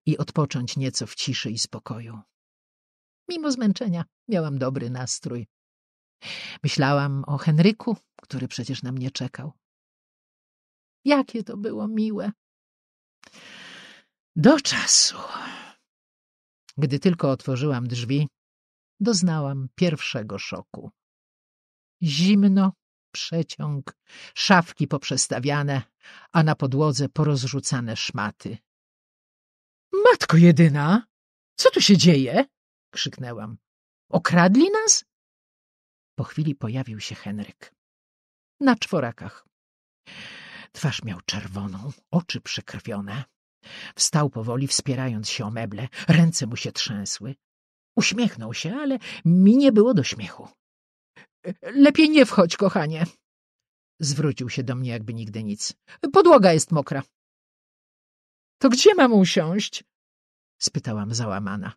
i odpocząć nieco w ciszy i spokoju. Mimo zmęczenia miałam dobry nastrój. Myślałam o Henryku, który przecież na mnie czekał. Jakie to było miłe. Do czasu. Gdy tylko otworzyłam drzwi, doznałam pierwszego szoku. Zimno, przeciąg, szafki poprzestawiane, a na podłodze porozrzucane szmaty. — Matko jedyna! Co tu się dzieje? — krzyknęłam. — Okradli nas? Po chwili pojawił się Henryk. Na czworakach. Twarz miał czerwoną, oczy przekrwione. Wstał powoli, wspierając się o meble. Ręce mu się trzęsły. Uśmiechnął się, ale mi nie było do śmiechu. Lepiej nie wchodź, kochanie. Zwrócił się do mnie, jakby nigdy nic. Podłoga jest mokra. To gdzie mam usiąść? spytałam załamana.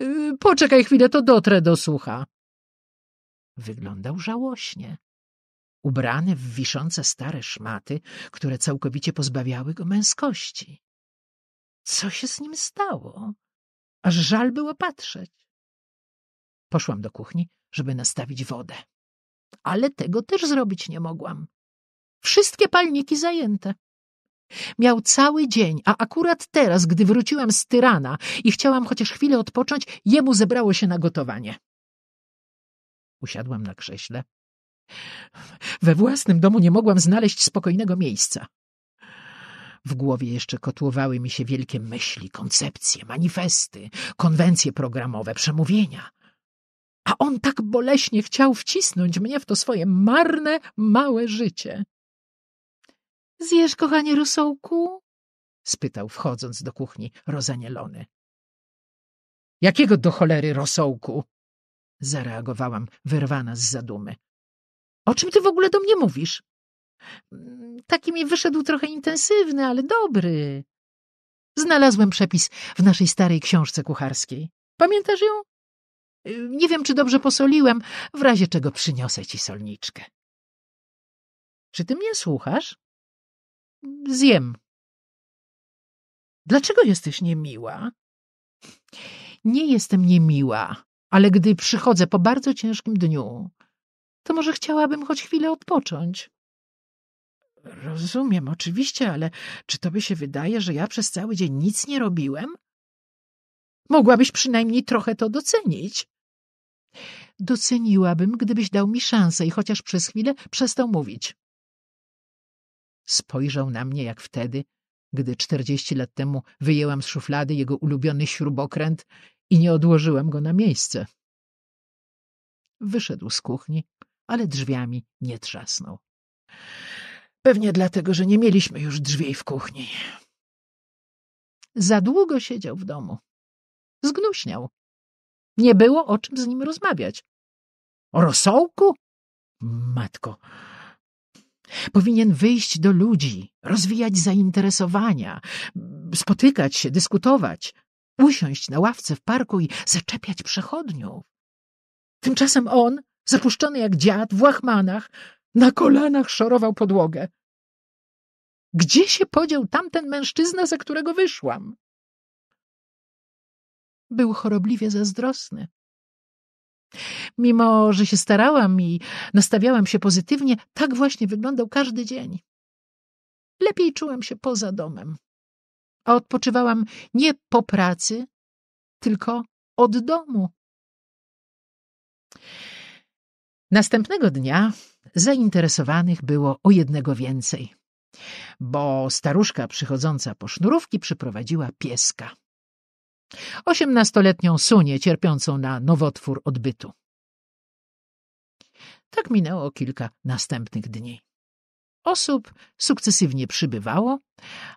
Yy, poczekaj chwilę, to dotrę do sucha wyglądał żałośnie. Ubrany w wiszące stare szmaty, które całkowicie pozbawiały go męskości. Co się z nim stało? Aż żal było patrzeć. Poszłam do kuchni, żeby nastawić wodę. Ale tego też zrobić nie mogłam. Wszystkie palniki zajęte. Miał cały dzień, a akurat teraz, gdy wróciłam z tyrana i chciałam chociaż chwilę odpocząć, jemu zebrało się na gotowanie. Usiadłam na krześle. We własnym domu nie mogłam znaleźć spokojnego miejsca. W głowie jeszcze kotłowały mi się wielkie myśli, koncepcje, manifesty, konwencje programowe, przemówienia. A on tak boleśnie chciał wcisnąć mnie w to swoje marne, małe życie. — Zjesz, kochanie rusołku? — spytał, wchodząc do kuchni rozanielony. — Jakiego do cholery rosołku? zareagowałam, wyrwana z zadumy. O czym ty w ogóle do mnie mówisz? Taki mi wyszedł trochę intensywny, ale dobry. Znalazłem przepis w naszej starej książce kucharskiej. Pamiętasz ją? Nie wiem, czy dobrze posoliłem, w razie czego przyniosę ci solniczkę. Czy ty mnie słuchasz? Zjem. Dlaczego jesteś niemiła? Nie jestem niemiła ale gdy przychodzę po bardzo ciężkim dniu, to może chciałabym choć chwilę odpocząć. Rozumiem, oczywiście, ale czy tobie się wydaje, że ja przez cały dzień nic nie robiłem? Mogłabyś przynajmniej trochę to docenić. Doceniłabym, gdybyś dał mi szansę i chociaż przez chwilę przestał mówić. Spojrzał na mnie jak wtedy, gdy czterdzieści lat temu wyjęłam z szuflady jego ulubiony śrubokręt i nie odłożyłem go na miejsce. Wyszedł z kuchni, ale drzwiami nie trzasnął. Pewnie dlatego, że nie mieliśmy już drzwi w kuchni. Za długo siedział w domu. Zgnuśniał. Nie było o czym z nim rozmawiać. O rosołku? Matko. Powinien wyjść do ludzi, rozwijać zainteresowania, spotykać się, dyskutować usiąść na ławce w parku i zaczepiać przechodniów. Tymczasem on, zapuszczony jak dziad, w łachmanach, na kolanach szorował podłogę. Gdzie się podział tamten mężczyzna, za którego wyszłam? Był chorobliwie zazdrosny. Mimo, że się starałam i nastawiałam się pozytywnie, tak właśnie wyglądał każdy dzień. Lepiej czułem się poza domem a odpoczywałam nie po pracy, tylko od domu. Następnego dnia zainteresowanych było o jednego więcej, bo staruszka przychodząca po sznurówki przyprowadziła pieska. Osiemnastoletnią sunię cierpiącą na nowotwór odbytu. Tak minęło kilka następnych dni. Osób sukcesywnie przybywało,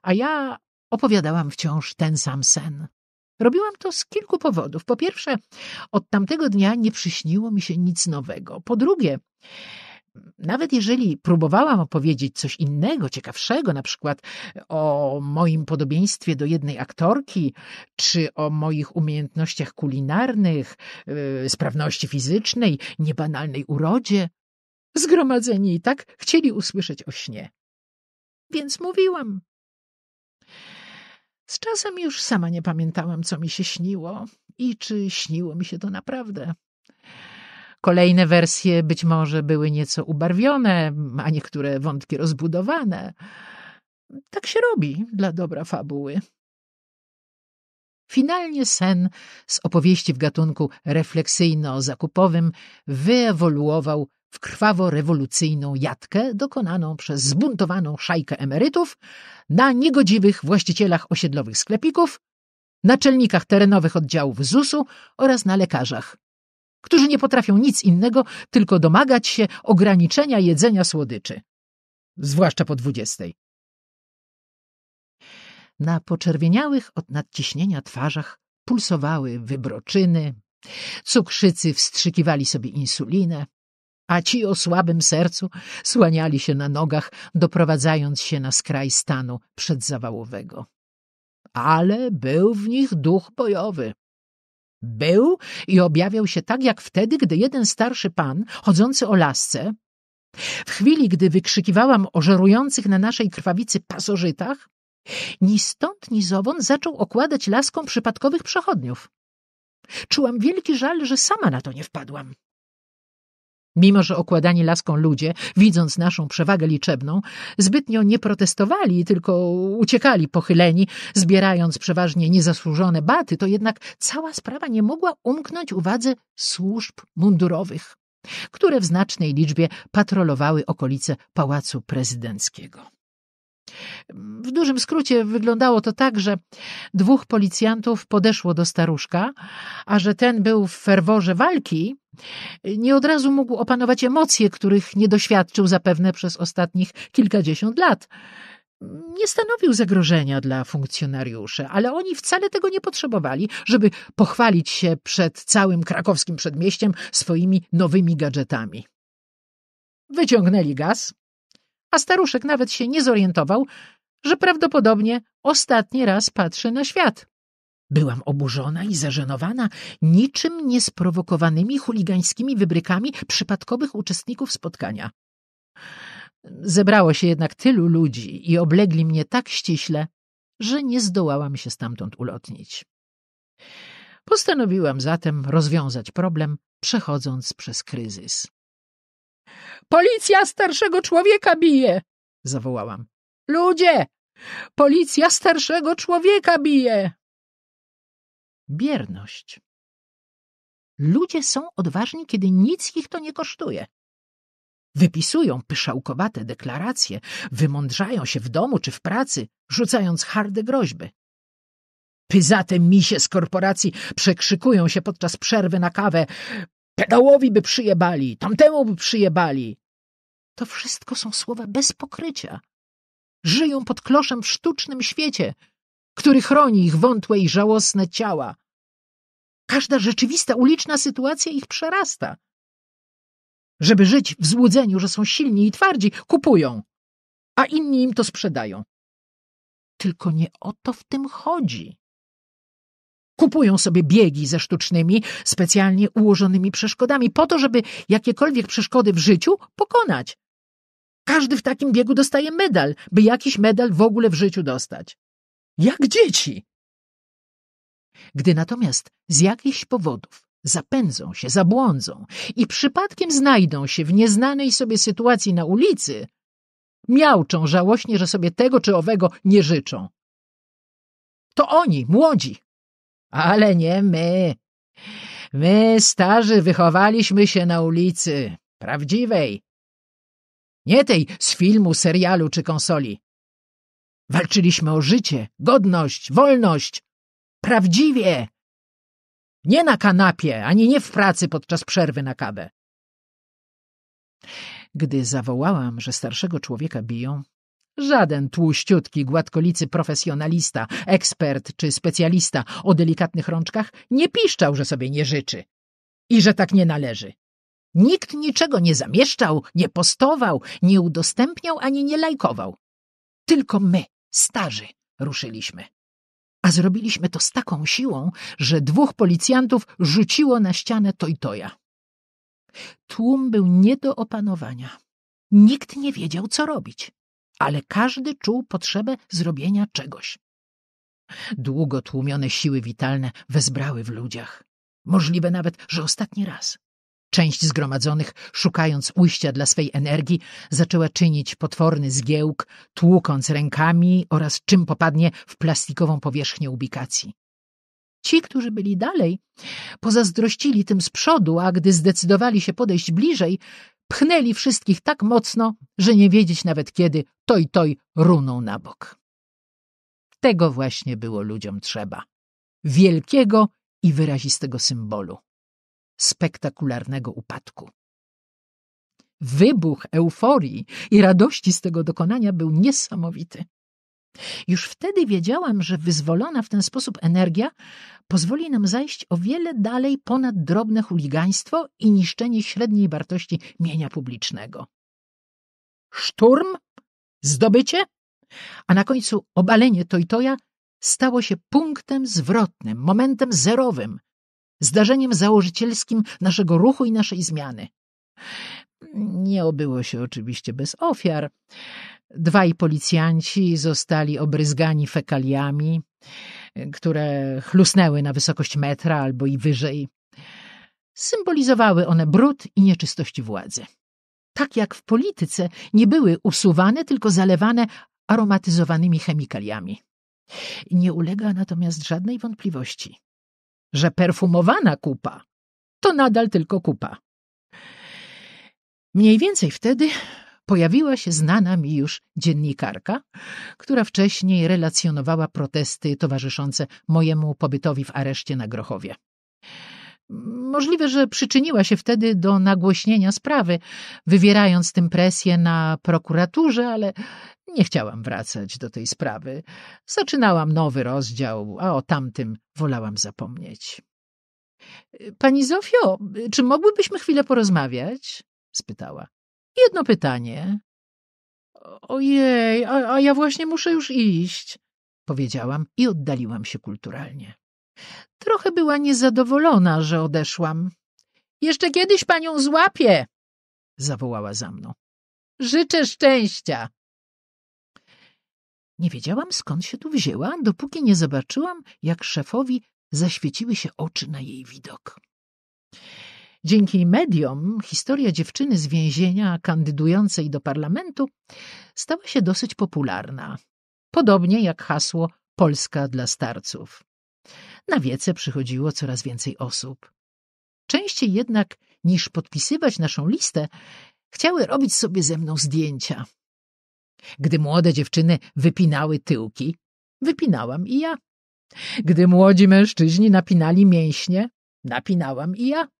a ja opowiadałam wciąż ten sam sen. Robiłam to z kilku powodów. Po pierwsze, od tamtego dnia nie przyśniło mi się nic nowego. Po drugie, nawet jeżeli próbowałam opowiedzieć coś innego, ciekawszego, na przykład o moim podobieństwie do jednej aktorki, czy o moich umiejętnościach kulinarnych, yy, sprawności fizycznej, niebanalnej urodzie, zgromadzeni i tak chcieli usłyszeć o śnie. Więc mówiłam. Z czasem już sama nie pamiętałam, co mi się śniło i czy śniło mi się to naprawdę. Kolejne wersje być może były nieco ubarwione, a niektóre wątki rozbudowane. Tak się robi dla dobra fabuły. Finalnie sen z opowieści w gatunku refleksyjno-zakupowym wyewoluował w krwawo-rewolucyjną jatkę dokonaną przez zbuntowaną szajkę emerytów na niegodziwych właścicielach osiedlowych sklepików, naczelnikach terenowych oddziałów ZUS-u oraz na lekarzach, którzy nie potrafią nic innego, tylko domagać się ograniczenia jedzenia słodyczy, zwłaszcza po dwudziestej. Na poczerwieniałych od nadciśnienia twarzach pulsowały wybroczyny, cukrzycy wstrzykiwali sobie insulinę, a ci o słabym sercu słaniali się na nogach, doprowadzając się na skraj stanu przedzawałowego. Ale był w nich duch bojowy. Był i objawiał się tak jak wtedy, gdy jeden starszy pan, chodzący o lasce, w chwili, gdy wykrzykiwałam o żerujących na naszej krwawicy pasożytach, ni stąd, ni zowąd zaczął okładać laską przypadkowych przechodniów. Czułam wielki żal, że sama na to nie wpadłam. Mimo, że okładani laską ludzie, widząc naszą przewagę liczebną, zbytnio nie protestowali, tylko uciekali pochyleni, zbierając przeważnie niezasłużone baty, to jednak cała sprawa nie mogła umknąć uwadze służb mundurowych, które w znacznej liczbie patrolowały okolice Pałacu Prezydenckiego. W dużym skrócie wyglądało to tak, że dwóch policjantów podeszło do staruszka, a że ten był w ferworze walki, nie od razu mógł opanować emocje, których nie doświadczył zapewne przez ostatnich kilkadziesiąt lat. Nie stanowił zagrożenia dla funkcjonariuszy, ale oni wcale tego nie potrzebowali, żeby pochwalić się przed całym krakowskim przedmieściem swoimi nowymi gadżetami. Wyciągnęli gaz, a staruszek nawet się nie zorientował, że prawdopodobnie ostatni raz patrzy na świat. Byłam oburzona i zażenowana niczym niesprowokowanymi chuligańskimi wybrykami przypadkowych uczestników spotkania. Zebrało się jednak tylu ludzi i oblegli mnie tak ściśle, że nie zdołałam się stamtąd ulotnić. Postanowiłam zatem rozwiązać problem, przechodząc przez kryzys. Policja starszego człowieka bije! zawołałam. Ludzie! Policja starszego człowieka bije! Bierność. Ludzie są odważni, kiedy nic ich to nie kosztuje. Wypisują pyszałkowate deklaracje, wymądrzają się w domu czy w pracy, rzucając harde groźby. Pyzate misie z korporacji przekrzykują się podczas przerwy na kawę pedałowi by przyjebali, tamtemu by przyjebali. To wszystko są słowa bez pokrycia. Żyją pod kloszem w sztucznym świecie, który chroni ich wątłe i żałosne ciała. Każda rzeczywista uliczna sytuacja ich przerasta. Żeby żyć w złudzeniu, że są silni i twardzi, kupują, a inni im to sprzedają. Tylko nie o to w tym chodzi. Kupują sobie biegi ze sztucznymi, specjalnie ułożonymi przeszkodami, po to, żeby jakiekolwiek przeszkody w życiu pokonać. Każdy w takim biegu dostaje medal, by jakiś medal w ogóle w życiu dostać. Jak dzieci! Gdy natomiast z jakichś powodów zapędzą się, zabłądzą i przypadkiem znajdą się w nieznanej sobie sytuacji na ulicy, miałczą żałośnie, że sobie tego czy owego nie życzą. To oni, młodzi, ale nie my. My, starzy, wychowaliśmy się na ulicy. Prawdziwej. Nie tej z filmu, serialu czy konsoli. Walczyliśmy o życie, godność, wolność. Prawdziwie. Nie na kanapie, ani nie w pracy podczas przerwy na kawę. Gdy zawołałam, że starszego człowieka biją, Żaden tłuściutki, gładkolicy profesjonalista, ekspert czy specjalista o delikatnych rączkach nie piszczał, że sobie nie życzy i że tak nie należy. Nikt niczego nie zamieszczał, nie postował, nie udostępniał ani nie lajkował. Tylko my, starzy, ruszyliśmy. A zrobiliśmy to z taką siłą, że dwóch policjantów rzuciło na ścianę tojtoja. Tłum był nie do opanowania. Nikt nie wiedział, co robić ale każdy czuł potrzebę zrobienia czegoś. Długo tłumione siły witalne wezbrały w ludziach. Możliwe nawet, że ostatni raz. Część zgromadzonych, szukając ujścia dla swej energii, zaczęła czynić potworny zgiełk, tłukąc rękami oraz czym popadnie w plastikową powierzchnię ubikacji. Ci, którzy byli dalej, pozazdrościli tym z przodu, a gdy zdecydowali się podejść bliżej, Pchnęli wszystkich tak mocno, że nie wiedzieć nawet kiedy toj toj runął na bok. Tego właśnie było ludziom trzeba. Wielkiego i wyrazistego symbolu. Spektakularnego upadku. Wybuch euforii i radości z tego dokonania był niesamowity. Już wtedy wiedziałam, że wyzwolona w ten sposób energia pozwoli nam zajść o wiele dalej ponad drobne chuligaństwo i niszczenie średniej wartości mienia publicznego. Szturm, zdobycie, a na końcu obalenie Tojtoja stało się punktem zwrotnym, momentem zerowym, zdarzeniem założycielskim naszego ruchu i naszej zmiany. Nie obyło się oczywiście bez ofiar. Dwaj policjanci zostali obryzgani fekaliami, które chlusnęły na wysokość metra albo i wyżej. Symbolizowały one brud i nieczystości władzy. Tak jak w polityce nie były usuwane, tylko zalewane aromatyzowanymi chemikaliami. Nie ulega natomiast żadnej wątpliwości, że perfumowana kupa to nadal tylko kupa. Mniej więcej wtedy pojawiła się znana mi już dziennikarka, która wcześniej relacjonowała protesty towarzyszące mojemu pobytowi w areszcie na Grochowie. Możliwe, że przyczyniła się wtedy do nagłośnienia sprawy, wywierając tym presję na prokuraturze, ale nie chciałam wracać do tej sprawy. Zaczynałam nowy rozdział, a o tamtym wolałam zapomnieć. — Pani Zofio, czy mogłybyśmy chwilę porozmawiać? — spytała. Jedno pytanie. Ojej, a, a ja właśnie muszę już iść, powiedziałam i oddaliłam się kulturalnie. Trochę była niezadowolona, że odeszłam. Jeszcze kiedyś panią złapię, zawołała za mną. Życzę szczęścia. Nie wiedziałam, skąd się tu wzięła, dopóki nie zobaczyłam, jak szefowi zaświeciły się oczy na jej widok. Dzięki mediom historia dziewczyny z więzienia kandydującej do parlamentu stała się dosyć popularna. Podobnie jak hasło Polska dla starców. Na wiece przychodziło coraz więcej osób. Częściej jednak niż podpisywać naszą listę, chciały robić sobie ze mną zdjęcia. Gdy młode dziewczyny wypinały tyłki, wypinałam i ja. Gdy młodzi mężczyźni napinali mięśnie, napinałam i ja.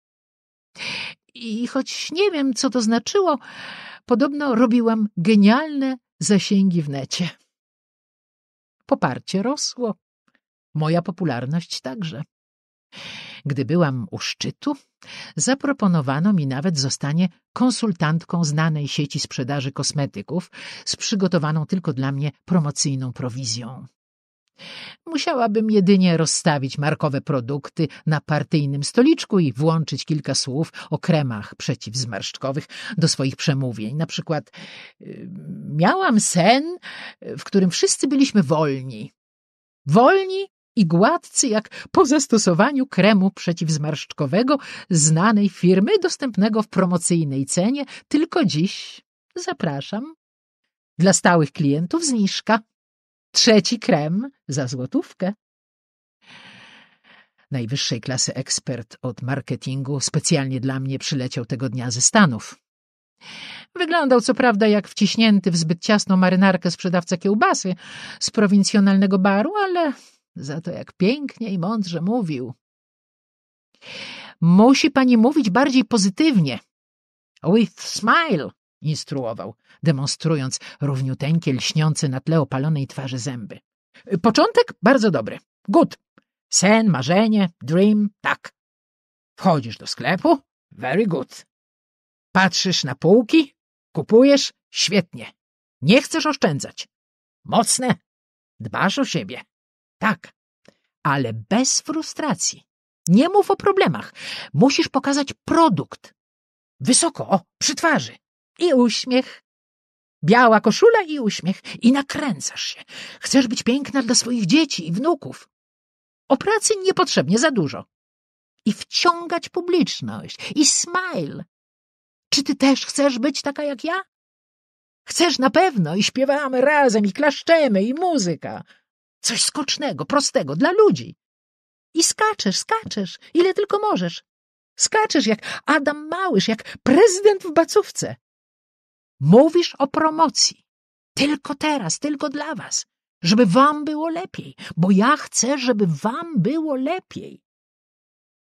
I choć nie wiem, co to znaczyło, podobno robiłam genialne zasięgi w necie. Poparcie rosło, moja popularność także. Gdy byłam u szczytu, zaproponowano mi nawet zostanie konsultantką znanej sieci sprzedaży kosmetyków z przygotowaną tylko dla mnie promocyjną prowizją. Musiałabym jedynie rozstawić markowe produkty na partyjnym stoliczku i włączyć kilka słów o kremach przeciwzmarszczkowych do swoich przemówień. Na przykład y, miałam sen, w którym wszyscy byliśmy wolni. Wolni i gładcy jak po zastosowaniu kremu przeciwzmarszczkowego znanej firmy dostępnego w promocyjnej cenie tylko dziś. Zapraszam. Dla stałych klientów zniżka. Trzeci krem za złotówkę. Najwyższej klasy ekspert od marketingu specjalnie dla mnie przyleciał tego dnia ze Stanów. Wyglądał co prawda jak wciśnięty w zbyt ciasną marynarkę sprzedawca kiełbasy z prowincjonalnego baru, ale za to jak pięknie i mądrze mówił. Musi pani mówić bardziej pozytywnie. With smile, instruował, demonstrując równiuteńkie, lśniące na tle opalonej twarzy zęby. Początek bardzo dobry. Good. Sen, marzenie, dream, tak. Wchodzisz do sklepu? Very good. Patrzysz na półki? Kupujesz? Świetnie. Nie chcesz oszczędzać. Mocne. Dbasz o siebie. Tak. Ale bez frustracji. Nie mów o problemach. Musisz pokazać produkt. Wysoko, o, przy twarzy i uśmiech. Biała koszula i uśmiech. I nakręcasz się. Chcesz być piękna dla swoich dzieci i wnuków. O pracy niepotrzebnie za dużo. I wciągać publiczność. I smile. Czy ty też chcesz być taka jak ja? Chcesz na pewno i śpiewamy razem, i klaszczemy, i muzyka. Coś skocznego, prostego, dla ludzi. I skaczesz, skaczesz, ile tylko możesz. Skaczesz jak Adam Małysz, jak prezydent w bacówce. Mówisz o promocji. Tylko teraz, tylko dla was, żeby wam było lepiej, bo ja chcę, żeby wam było lepiej.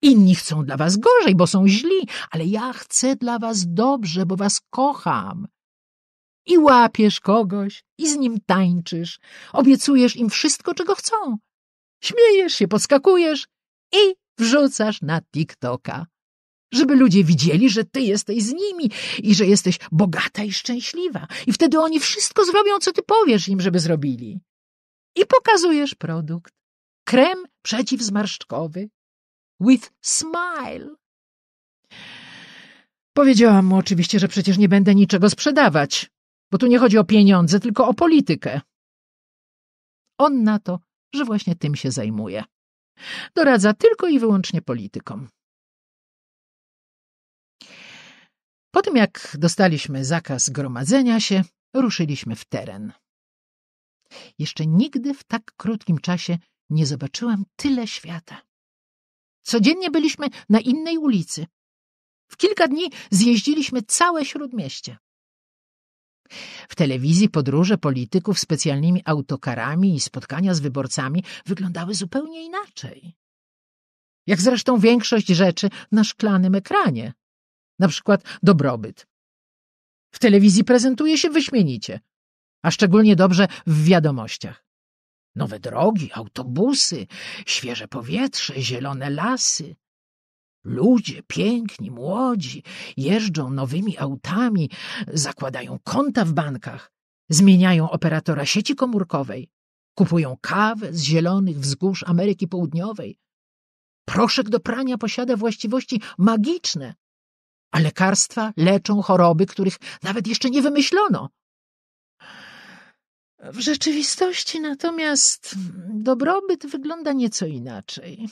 Inni chcą dla was gorzej, bo są źli, ale ja chcę dla was dobrze, bo was kocham. I łapiesz kogoś, i z nim tańczysz, obiecujesz im wszystko, czego chcą. Śmiejesz się, podskakujesz i wrzucasz na TikToka żeby ludzie widzieli, że ty jesteś z nimi i że jesteś bogata i szczęśliwa. I wtedy oni wszystko zrobią, co ty powiesz im, żeby zrobili. I pokazujesz produkt. Krem przeciwzmarszczkowy. With smile. Powiedziałam mu oczywiście, że przecież nie będę niczego sprzedawać, bo tu nie chodzi o pieniądze, tylko o politykę. On na to, że właśnie tym się zajmuje. Doradza tylko i wyłącznie politykom. Po tym jak dostaliśmy zakaz gromadzenia się, ruszyliśmy w teren. Jeszcze nigdy w tak krótkim czasie nie zobaczyłam tyle świata. Codziennie byliśmy na innej ulicy. W kilka dni zjeździliśmy całe śródmieście. W telewizji podróże polityków specjalnymi autokarami i spotkania z wyborcami wyglądały zupełnie inaczej. Jak zresztą większość rzeczy na szklanym ekranie na przykład dobrobyt. W telewizji prezentuje się wyśmienicie, a szczególnie dobrze w wiadomościach. Nowe drogi, autobusy, świeże powietrze, zielone lasy. Ludzie piękni, młodzi, jeżdżą nowymi autami, zakładają konta w bankach, zmieniają operatora sieci komórkowej, kupują kawę z zielonych wzgórz Ameryki Południowej. Proszek do prania posiada właściwości magiczne, a lekarstwa leczą choroby, których nawet jeszcze nie wymyślono. W rzeczywistości natomiast dobrobyt wygląda nieco inaczej.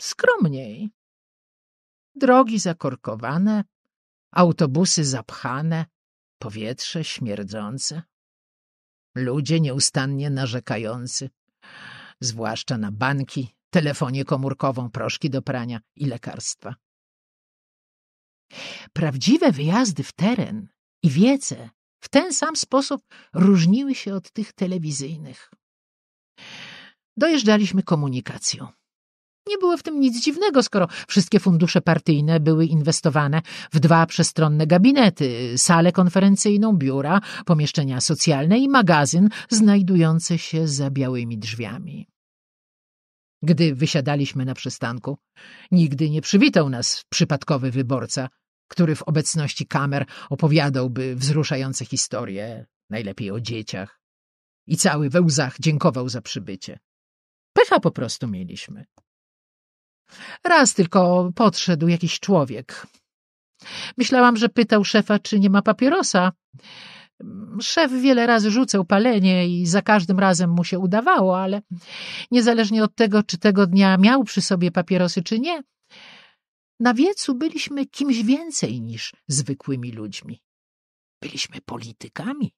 Skromniej. Drogi zakorkowane, autobusy zapchane, powietrze śmierdzące. Ludzie nieustannie narzekający, zwłaszcza na banki, telefonię komórkową, proszki do prania i lekarstwa. Prawdziwe wyjazdy w teren i wiece w ten sam sposób różniły się od tych telewizyjnych. Dojeżdżaliśmy komunikacją. Nie było w tym nic dziwnego, skoro wszystkie fundusze partyjne były inwestowane w dwa przestronne gabinety, salę konferencyjną, biura, pomieszczenia socjalne i magazyn znajdujący się za białymi drzwiami. Gdy wysiadaliśmy na przystanku, nigdy nie przywitał nas przypadkowy wyborca, który w obecności kamer opowiadałby wzruszające historie, najlepiej o dzieciach. I cały we łzach dziękował za przybycie. Pecha po prostu mieliśmy. Raz tylko podszedł jakiś człowiek. Myślałam, że pytał szefa, czy nie ma papierosa. Szef wiele razy rzucał palenie i za każdym razem mu się udawało, ale niezależnie od tego, czy tego dnia miał przy sobie papierosy, czy nie, na wiecu byliśmy kimś więcej niż zwykłymi ludźmi. Byliśmy politykami.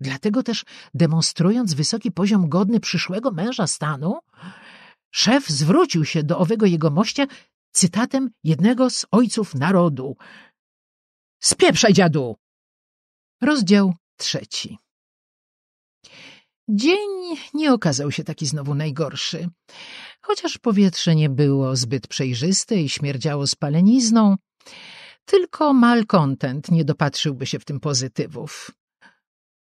Dlatego też, demonstrując wysoki poziom godny przyszłego męża stanu, szef zwrócił się do owego jegomościa cytatem jednego z ojców narodu. Spieprzaj, dziadu! Rozdział trzeci. Dzień nie okazał się taki znowu najgorszy. Chociaż powietrze nie było zbyt przejrzyste i śmierdziało spalenizną, tylko malcontent nie dopatrzyłby się w tym pozytywów.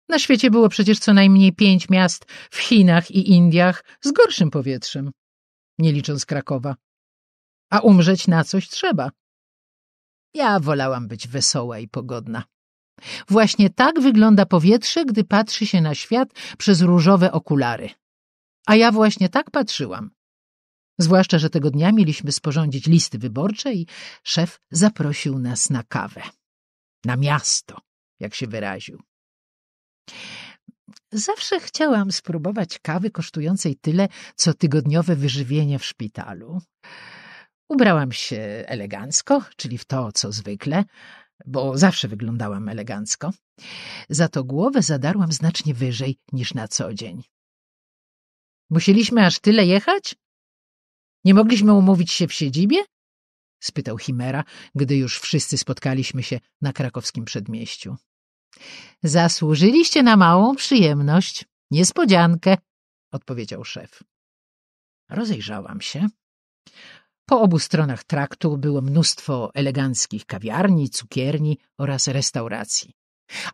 Na świecie było przecież co najmniej pięć miast w Chinach i Indiach z gorszym powietrzem, nie licząc Krakowa. A umrzeć na coś trzeba. Ja wolałam być wesoła i pogodna. Właśnie tak wygląda powietrze, gdy patrzy się na świat przez różowe okulary. A ja właśnie tak patrzyłam. Zwłaszcza, że tego dnia mieliśmy sporządzić listy wyborcze i szef zaprosił nas na kawę. Na miasto, jak się wyraził. Zawsze chciałam spróbować kawy kosztującej tyle, co tygodniowe wyżywienie w szpitalu. Ubrałam się elegancko, czyli w to, co zwykle, bo zawsze wyglądałam elegancko, za to głowę zadarłam znacznie wyżej niż na co dzień. Musieliśmy aż tyle jechać? Nie mogliśmy umówić się w siedzibie? spytał Chimera, gdy już wszyscy spotkaliśmy się na krakowskim przedmieściu. Zasłużyliście na małą przyjemność, niespodziankę, odpowiedział szef. Rozejrzałam się. Po obu stronach traktu było mnóstwo eleganckich kawiarni, cukierni oraz restauracji.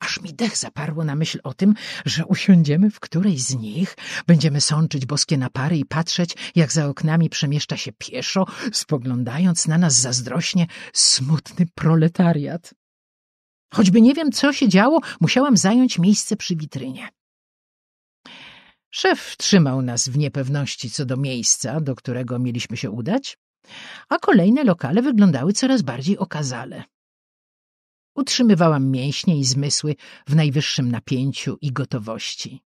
Aż mi dech zaparło na myśl o tym, że usiądziemy w którejś z nich, będziemy sączyć boskie napary i patrzeć, jak za oknami przemieszcza się pieszo, spoglądając na nas zazdrośnie smutny proletariat. Choćby nie wiem, co się działo, musiałam zająć miejsce przy witrynie. Szef trzymał nas w niepewności co do miejsca, do którego mieliśmy się udać, a kolejne lokale wyglądały coraz bardziej okazale. Utrzymywałam mięśnie i zmysły w najwyższym napięciu i gotowości.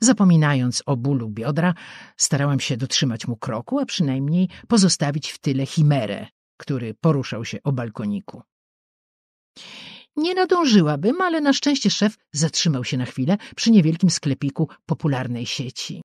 Zapominając o bólu biodra, starałam się dotrzymać mu kroku, a przynajmniej pozostawić w tyle chimerę, który poruszał się o balkoniku. Nie nadążyłabym, ale na szczęście szef zatrzymał się na chwilę przy niewielkim sklepiku popularnej sieci.